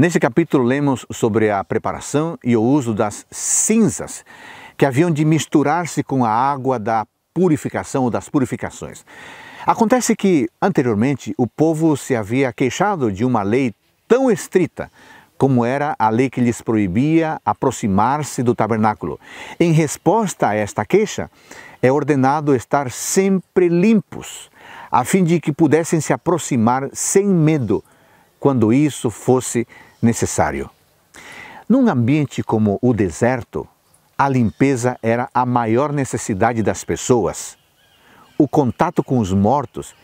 Nesse capítulo, lemos sobre a preparação e o uso das cinzas que haviam de misturar-se com a água da purificação ou das purificações. Acontece que, anteriormente, o povo se havia queixado de uma lei tão estrita como era a lei que lhes proibia aproximar-se do tabernáculo. Em resposta a esta queixa, é ordenado estar sempre limpos, a fim de que pudessem se aproximar sem medo, quando isso fosse necessário. Num ambiente como o deserto, a limpeza era a maior necessidade das pessoas. O contato com os mortos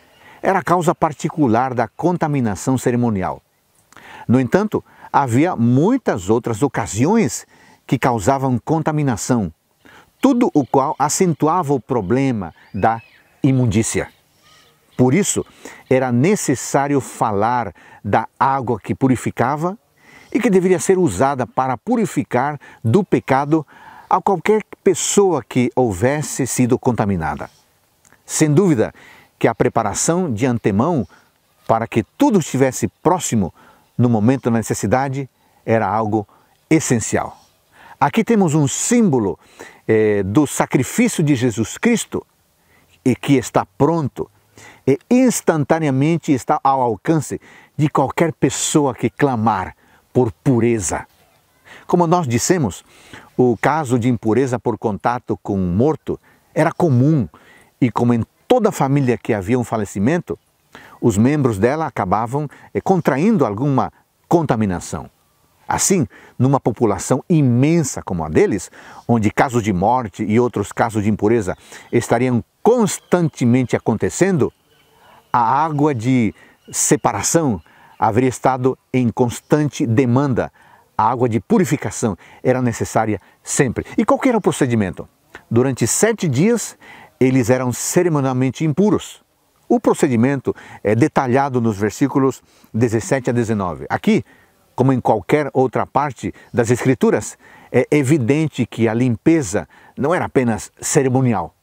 era causa particular da contaminação cerimonial. No entanto, havia muitas outras ocasiões que causavam contaminação, tudo o qual acentuava o problema da imundícia. Por isso, era necessário falar da água que purificava e que deveria ser usada para purificar do pecado a qualquer pessoa que houvesse sido contaminada. Sem dúvida que a preparação de antemão para que tudo estivesse próximo no momento da necessidade era algo essencial. Aqui temos um símbolo eh, do sacrifício de Jesus Cristo e que está pronto e instantaneamente está ao alcance de qualquer pessoa que clamar por pureza. Como nós dissemos, o caso de impureza por contato com um morto era comum e, como em toda família que havia um falecimento, os membros dela acabavam eh, contraindo alguma contaminação. Assim, numa população imensa como a deles, onde casos de morte e outros casos de impureza estariam constantemente acontecendo, a água de separação haveria estado em constante demanda. A água de purificação era necessária sempre. E qual era o procedimento? Durante sete dias, eles eram cerimonialmente impuros. O procedimento é detalhado nos versículos 17 a 19. Aqui, como em qualquer outra parte das Escrituras, é evidente que a limpeza não era apenas cerimonial.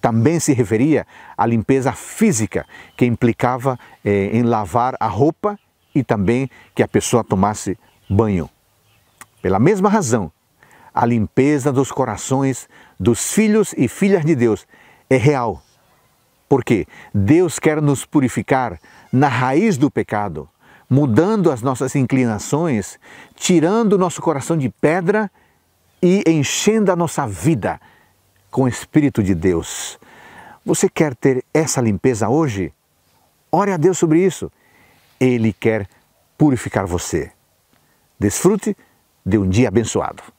Também se referia à limpeza física, que implicava eh, em lavar a roupa e também que a pessoa tomasse banho. Pela mesma razão, a limpeza dos corações dos filhos e filhas de Deus é real. Porque Deus quer nos purificar na raiz do pecado, mudando as nossas inclinações, tirando o nosso coração de pedra e enchendo a nossa vida com o Espírito de Deus. Você quer ter essa limpeza hoje? Ore a Deus sobre isso. Ele quer purificar você. Desfrute de um dia abençoado.